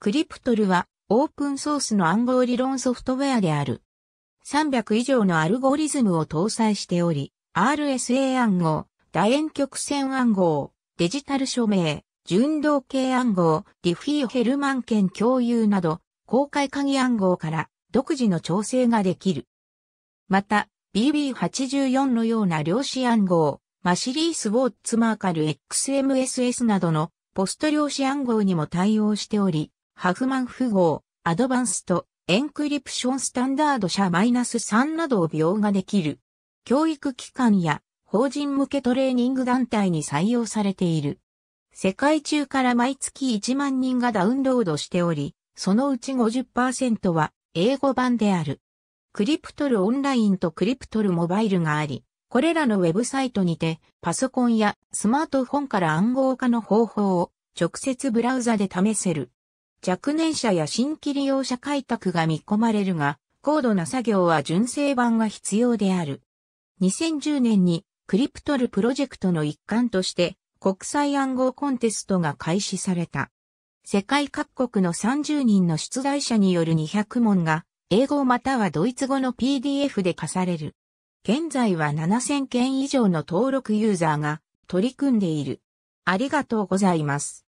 クリプトルはオープンソースの暗号理論ソフトウェアである。300以上のアルゴリズムを搭載しており、RSA 暗号、楕円曲線暗号、デジタル署名、純動系暗号、ディフィー・ヘルマン圏共有など、公開鍵暗号から独自の調整ができる。また、BB84 のような量子暗号、マシリース・ウォッツ・マーカル XMSS などのポスト量子暗号にも対応しており、ハフマン符号、アドバンスト、エンクリプションスタンダード社 -3 などを描画できる。教育機関や法人向けトレーニング団体に採用されている。世界中から毎月1万人がダウンロードしており、そのうち50%は英語版である。クリプトルオンラインとクリプトルモバイルがあり、これらのウェブサイトにてパソコンやスマートフォンから暗号化の方法を直接ブラウザで試せる。若年者や新規利用者開拓が見込まれるが、高度な作業は純正版が必要である。2010年にクリプトルプロジェクトの一環として国際暗号コンテストが開始された。世界各国の30人の出題者による200問が英語またはドイツ語の PDF で課される。現在は7000件以上の登録ユーザーが取り組んでいる。ありがとうございます。